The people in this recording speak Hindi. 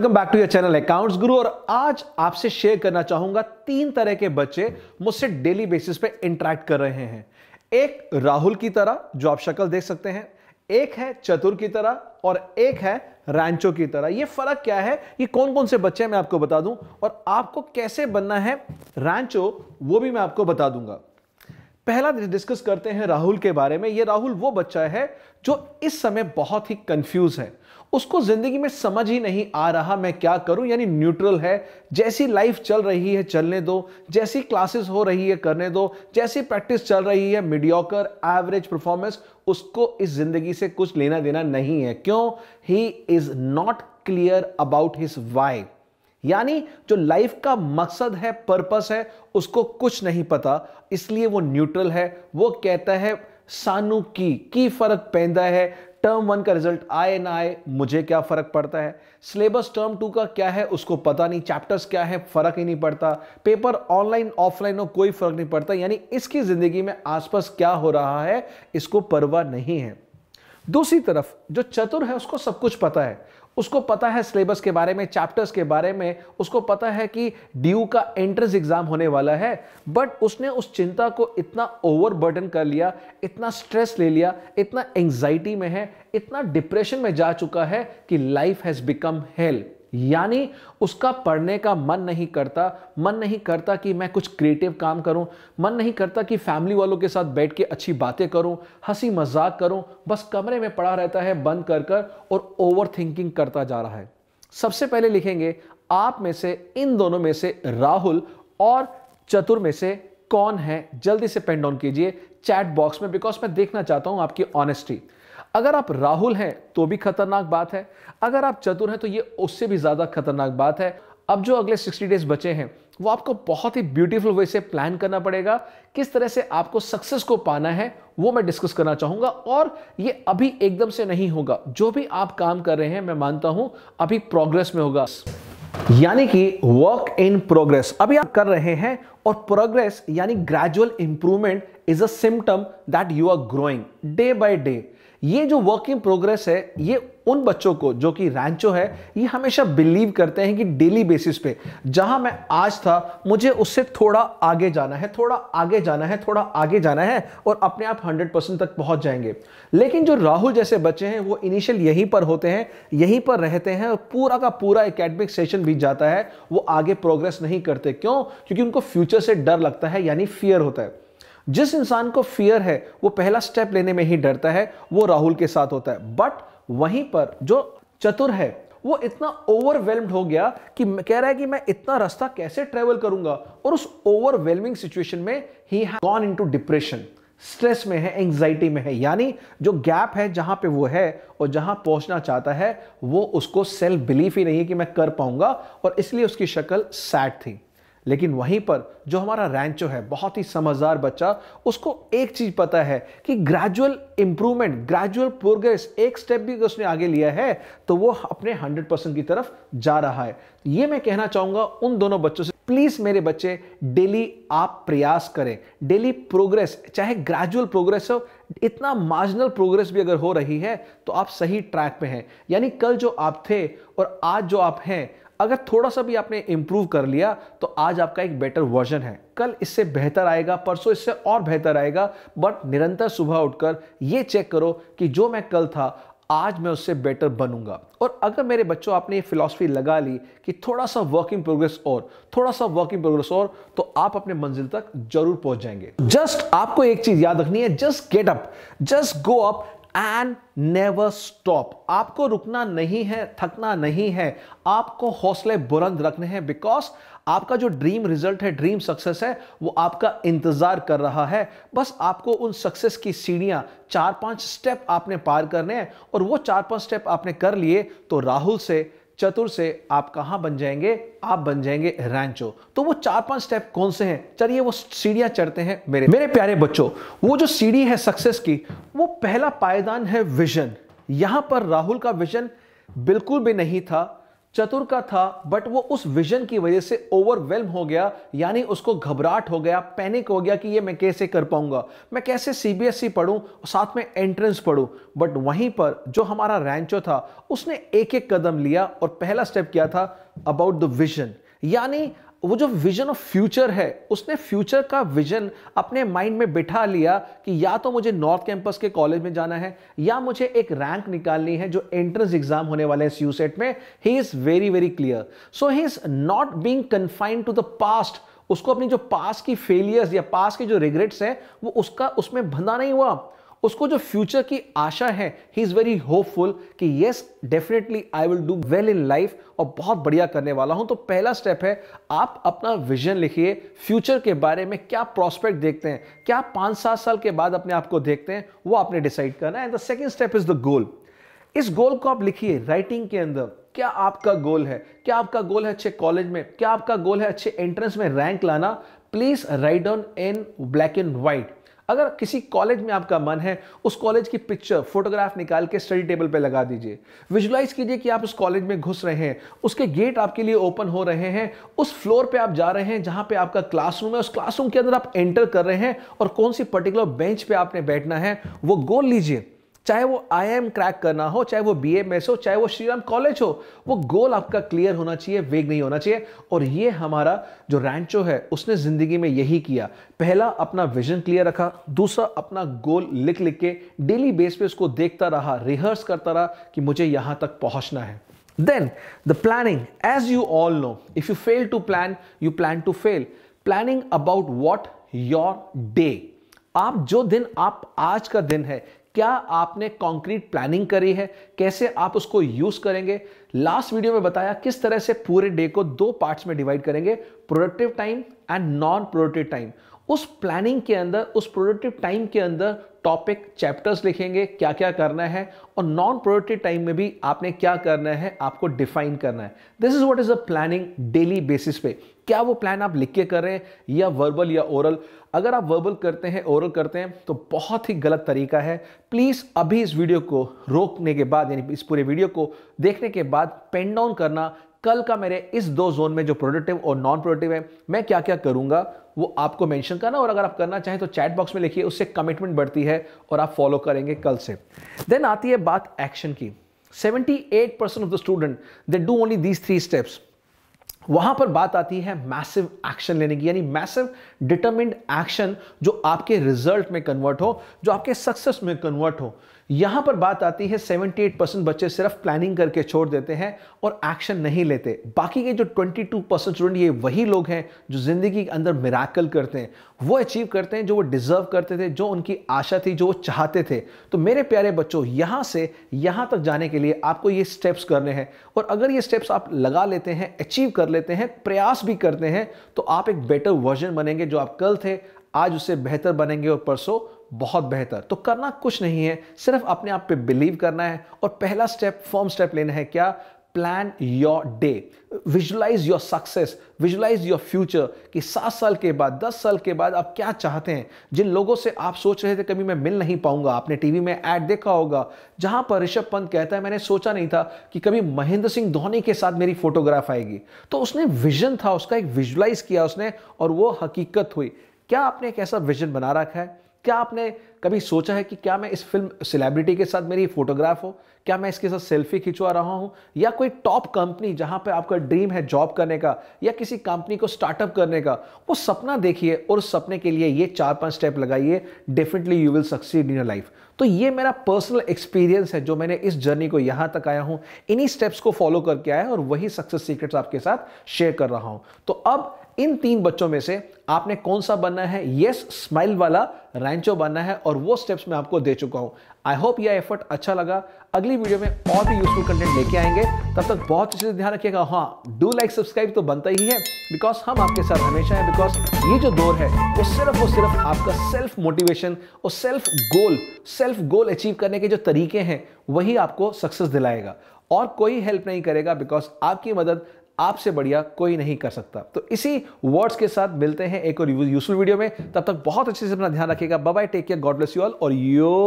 welcome back to your channel accounts Guru और आज आपसे शेयर करना चाहूंगा तीन तरह के बच्चे मुझसे डेली बेसिस पे इंटरेक्ट कर रहे हैं एक राहुल की तरह जो आप शक्ल देख सकते हैं एक है चतुर की तरह और एक है रैंचो की तरह ये फर्क क्या है ये कौन कौन से बच्चे मैं आपको बता दूं और आपको कैसे बनना है रैंचो वो भी मैं आपको बता दूंगा पहला डिस्कस करते हैं राहुल के बारे में ये राहुल वो बच्चा है जो इस समय बहुत ही कंफ्यूज है उसको जिंदगी में समझ ही नहीं आ रहा मैं क्या करूं यानी न्यूट्रल है जैसी लाइफ चल रही है चलने दो जैसी क्लासेस हो रही है करने दो जैसी प्रैक्टिस चल रही है मीडियोकर एवरेज परफॉर्मेंस उसको इस जिंदगी से कुछ लेना देना नहीं है क्यों he is not clear about his why यानी जो लाइफ का मकसद है पर्पस है उसको कुछ नहीं पता इसलिए वो न्यूट्रल है वो कहता है सानू की की फर्क पैदा है टर्म वन का रिजल्ट आए ना आए मुझे क्या फर्क पड़ता है सिलेबस टर्म टू का क्या है उसको पता नहीं चैप्टर्स क्या है फर्क ही नहीं पड़ता पेपर ऑनलाइन ऑफलाइन हो कोई फर्क नहीं पड़ता यानी इसकी जिंदगी में आसपास क्या हो रहा है इसको परवाह नहीं है दूसरी तरफ जो चतुर है उसको सब कुछ पता है उसको पता है सिलेबस के बारे में चैप्टर्स के बारे में उसको पता है कि ड्यू का एंट्रेंस एग्जाम होने वाला है बट उसने उस चिंता को इतना ओवरबर्डन कर लिया इतना स्ट्रेस ले लिया इतना एंजाइटी में है इतना डिप्रेशन में जा चुका है कि लाइफ हैज़ बिकम हेल्प यानी उसका पढ़ने का मन नहीं करता मन नहीं करता कि मैं कुछ क्रिएटिव काम करूं मन नहीं करता कि फैमिली वालों के साथ बैठ के अच्छी बातें करूं हंसी मजाक करूं बस कमरे में पड़ा रहता है बंद कर कर और ओवर थिंकिंग करता जा रहा है सबसे पहले लिखेंगे आप में से इन दोनों में से राहुल और चतुर में से कौन है जल्दी से पेंड ऑन कीजिए चैट बॉक्स में बिकॉज मैं देखना चाहता हूं आपकी ऑनेस्टी अगर आप राहुल हैं तो भी खतरनाक बात है अगर आप चतुर हैं तो ये उससे भी ज़्यादा खतरनाक बात है अब जो अगले 60 डेज बचे हैं वो आपको बहुत ही ब्यूटीफुल वे से प्लान करना पड़ेगा किस तरह से आपको सक्सेस को पाना है वो मैं डिस्कस करना चाहूंगा और ये अभी एकदम से नहीं होगा जो भी आप काम कर रहे हैं मैं मानता हूं अभी प्रोग्रेस में होगा यानी कि वर्क इन प्रोग्रेस अभी आप कर रहे हैं और प्रोग्रेस यानी gradual improvement is a symptom that you are growing day by day ये जो वर्क इन प्रोग्रेस है ये उन बच्चों को जो कि रैंचो है ये हमेशा बिलीव करते हैं कि डेली बेसिस पे जहां मैं आज था मुझे उससे थोड़ा आगे जाना है थोड़ा आगे जाना है थोड़ा आगे जाना है और अपने आप 100 परसेंट तक पहुंच जाएंगे लेकिन जो राहुल जैसे बच्चे हैं वो इनिशियल यहीं पर होते हैं यहीं पर रहते हैं और पूरा का पूरा एकेडमिक सेशन बीत जाता है वो आगे प्रोग्रेस नहीं करते क्यों क्योंकि उनको फ्यूचर से डर लगता है यानी फियर होता है जिस इंसान को फियर है वो पहला स्टेप लेने में ही डरता है वो राहुल के साथ होता है बट वहीं पर जो चतुर है वो इतना ओवरवेलम्ड हो गया कि कह रहा है कि मैं इतना रास्ता कैसे ट्रेवल करूंगा और उस ओवरवेलमिंग सिचुएशन में he gone to depression stress में है एंग्जाइटी में है यानी जो गैप है जहां पे वो है और जहां पहुंचना चाहता है वो उसको सेल्फ बिलीफ ही नहीं है कि मैं कर पाऊंगा और इसलिए उसकी शक्ल सैड थी लेकिन वहीं पर जो हमारा रैंचो है बहुत ही समझदार बच्चा उसको एक चीज पता है कि ग्रेजुअल इंप्रूवमेंट ग्रेजुअल प्रोग्रेस एक स्टेप भी उसने आगे लिया है तो वो अपने 100 परसेंट की तरफ जा रहा है ये मैं कहना चाहूंगा उन दोनों बच्चों से प्लीज मेरे बच्चे डेली आप प्रयास करें डेली प्रोग्रेस चाहे ग्रेजुअल प्रोग्रेस हो इतना मार्जिनल प्रोग्रेस भी अगर हो रही है तो आप सही ट्रैक पे हैं यानी कल जो आप थे और आज जो आप हैं अगर थोड़ा सा भी आपने इम्प्रूव कर लिया तो आज आपका एक बेटर वर्जन है कल इससे बेहतर आएगा परसों इससे और बेहतर आएगा बट निरंतर सुबह उठकर ये चेक करो कि जो मैं कल था आज मैं उससे बेटर बनूंगा और अगर मेरे बच्चों आपने ये फिलॉसफी लगा ली कि थोड़ा सा वर्क इन प्रोग्रेस और थोड़ा सा वर्क इन प्रोग्रेस और तो आप अपने मंजिल तक जरूर पहुंच जाएंगे जस्ट आपको एक चीज याद रखनी है just get up just go up and never stop आपको रुकना नहीं है थकना नहीं है आपको हौसले बुलंद रखने हैं बिकॉज आपका जो ड्रीम रिजल्ट है ड्रीम सक्सेस है वो आपका इंतजार कर रहा है बस आपको उन सक्सेस की सीढ़ियां चार पांच स्टेप आपने पार करने हैं और वो चार पांच स्टेप आपने कर लिए तो राहुल से चतुर से आप कहां बन जाएंगे आप बन जाएंगे रैंचो तो वो चार पांच स्टेप कौन से हैं चलिए वो सीढ़ियां चढ़ते हैं मेरे मेरे प्यारे बच्चों वो जो सीढ़ी है सक्सेस की वो पहला पायदान है विजन यहां पर राहुल का विजन बिल्कुल भी नहीं था चतुर का था बट वो उस विजन की वजह से ओवरवेलम हो गया यानी उसको घबराहट हो गया पैनिक हो गया कि ये मैं कैसे कर पाऊंगा मैं कैसे सीबीएसई e पढ़ूं और साथ में एंट्रेंस पढ़ूं बट वहीं पर जो हमारा रैंचो था उसने एक एक कदम लिया और पहला स्टेप किया था अबाउट द विजन यानी वो जो विजन ऑफ फ्यूचर है उसने फ्यूचर का विजन अपने माइंड में बिठा लिया कि या तो मुझे नॉर्थ कैंपस के कॉलेज में जाना है या मुझे एक रैंक निकालनी है जो एंट्रेंस एग्जाम होने वाले हैं यू सेट e में he is very very clear so he is not being confined to the past उसको अपनी जो पास की फेलियर्स या पास के जो रिग्रेट्स हैं वो उसका उसमें भंधा नहीं हुआ उसको जो फ्यूचर की आशा है ही इज़ वेरी होपफुल कि yes definitely I will do well in life और बहुत बढ़िया करने वाला हूं तो पहला स्टेप है आप अपना विजन लिखिए फ्यूचर के बारे में क्या प्रॉस्पेक्ट देखते हैं क्या पांच सात साल के बाद अपने आप को देखते हैं वो आपने डिसाइड करना है and the second step is the goal इस गोल को आप लिखिए राइटिंग के अंदर क्या आपका गोल है क्या आपका गोल है अच्छे कॉलेज में क्या आपका गोल है अच्छे एंट्रेंस में रैंक लाना please write down in black and white अगर किसी कॉलेज में आपका मन है उस कॉलेज की पिक्चर फोटोग्राफ निकाल के स्टडी टेबल पे लगा दीजिए विजुलाइज कीजिए कि आप उस कॉलेज में घुस रहे हैं उसके गेट आपके लिए ओपन हो रहे हैं उस फ्लोर पे आप जा रहे हैं जहां पे आपका क्लासरूम है उस क्लासरूम के अंदर आप एंटर कर रहे हैं और कौन सी पर्टिकुलर बेंच पे आपने बैठना है वो गोल लीजिए चाहे वो आई एम क्रैक करना हो चाहे वो बी एम एस हो चाहे वो श्रीराम कॉलेज हो वो गोल आपका क्लियर होना चाहिए वेग नहीं होना चाहिए और ये हमारा जो रैंचो है उसने ज़िंदगी में यही किया पहला अपना विजन क्लियर रखा दूसरा अपना गोल लिख लिख के डेली बेस पे उसको देखता रहा रिहर्स करता रहा कि मुझे यहां तक पहुंचना है then the planning as you all know if you fail to plan you plan to fail planning about what your day आप जो दिन आप आज का दिन है क्या आपने कॉन्क्रीट प्लानिंग करी है कैसे आप उसको यूज करेंगे लास्ट वीडियो में बताया किस तरह से पूरे डे को दो पार्ट्स में डिवाइड करेंगे productive time and non productive time उस प्लानिंग के अंदर उस प्रोडक्टिव टाइम के अंदर टॉपिक चैप्टर्स लिखेंगे क्या क्या करना है और नॉन प्रोडक्टिव टाइम में भी आपने क्या करना है आपको डिफाइन करना है this is what is a planning daily basis पे क्या वो प्लान आप लिख के कर रहे हैं या वर्बल या ओरल अगर आप वर्बल करते हैं ओरल करते हैं तो बहुत ही गलत तरीका है प्लीज़ अभी इस वीडियो को रोकने के बाद यानी इस पूरे वीडियो को देखने के बाद पेन डाउन करना कल का मेरे इस दो जोन में जो प्रोडक्टिव और नॉन प्रोडक्टिव है मैं क्या क्या करूंगा वो आपको मेंशन करना और अगर आप करना चाहें तो चैट बॉक्स में लिखिए उससे कमिटमेंट बढ़ती है और आप फॉलो करेंगे कल से देन आती है बात एक्शन की 78% of the student they do only these three steps वहां पर बात आती है मैसिव एक्शन लेने की यानी मैसिव डिटर्मिंड एक्शन जो आपके रिजल्ट में कन्वर्ट हो जो आपके सक्सेस में कन्वर्ट हो यहां पर बात आती है 78 परसेंट बच्चे सिर्फ प्लानिंग करके छोड़ देते हैं और एक्शन नहीं लेते बाकी के जो 22 परसेंट स्टूडेंट ये वही लोग हैं जो ज़िंदगी के अंदर मिराकल करते हैं वो अचीव करते हैं जो वो डिज़र्व करते थे जो उनकी आशा थी जो वो चाहते थे तो मेरे प्यारे बच्चों यहां से यहां तक जाने के लिए आपको ये स्टेप्स करने हैं और अगर ये स्टेप्स आप लगा लेते हैं अचीव कर लेते हैं प्रयास भी करते हैं तो आप एक बेटर वर्जन बनेंगे जो आप कल थे आज उससे बेहतर बनेंगे और परसों बहुत बेहतर तो करना कुछ नहीं है सिर्फ अपने आप पे बिलीव करना है और पहला स्टेप फॉर्म स्टेप लेना है क्या plan your day visualize your success visualize your future कि सात साल के बाद दस साल के बाद आप क्या चाहते हैं जिन लोगों से आप सोच रहे थे कभी मैं मिल नहीं पाऊंगा आपने टीवी में ऐड देखा होगा जहां पर ऋषभ पंत कहता है मैंने सोचा नहीं था कि कभी महेंद्र सिंह धोनी के साथ मेरी फोटोग्राफ आएगी तो उसने विजन था उसका एक विजुलाइज किया उसने और वो हकीकत हुई क्या आपने एक ऐसा विजन बना रखा है क्या आपने कभी सोचा है कि क्या मैं इस फिल्म सेलिब्रिटी के साथ मेरी फोटोग्राफ हो क्या मैं इसके साथ सेल्फी खिंचवा रहा हूँ या कोई टॉप कंपनी जहाँ पे आपका ड्रीम है जॉब करने का या किसी कंपनी को स्टार्टअप करने का वो सपना देखिए और उस सपने के लिए ये चार पांच स्टेप लगाइए definitely you will succeed in your life तो ये मेरा पर्सनल एक्सपीरियंस है जो मैंने इस जर्नी को यहाँ तक आया हूँ इन्हीं स्टेप्स को फॉलो करके आया और वही सक्सेस सीक्रेट्स आपके साथ शेयर कर रहा हूँ तो अब इन तीन बच्चों में से आपने कौन सा बनना है यस yes, स्माइल वाला रैंचो बनना है और वो स्टेप्स मैं आपको दे चुका हूं आई होप यह एफर्ट अच्छा लगा अगली वीडियो में और भी यूजफुल कंटेंट लेके आएंगे तब तक बहुत अच्छे से ध्यान रखिएगा हाँ डू लाइक सब्सक्राइब तो बनता ही है बिकॉज हम आपके साथ हमेशा हैं बिकॉज ये जो दौर है वो सिर्फ और सिर्फ आपका सेल्फ मोटिवेशन और self goal self goal achieve करने के जो तरीके हैं वही आपको सक्सेस दिलाएगा और कोई हेल्प नहीं करेगा बिकॉज आपकी मदद आपसे बढ़िया कोई नहीं कर सकता तो इसी वर्ड्स के साथ मिलते हैं एक और यूजफुल वीडियो में तब तक बहुत अच्छे से अपना ध्यान रखिएगा bye take care God bless you all और यो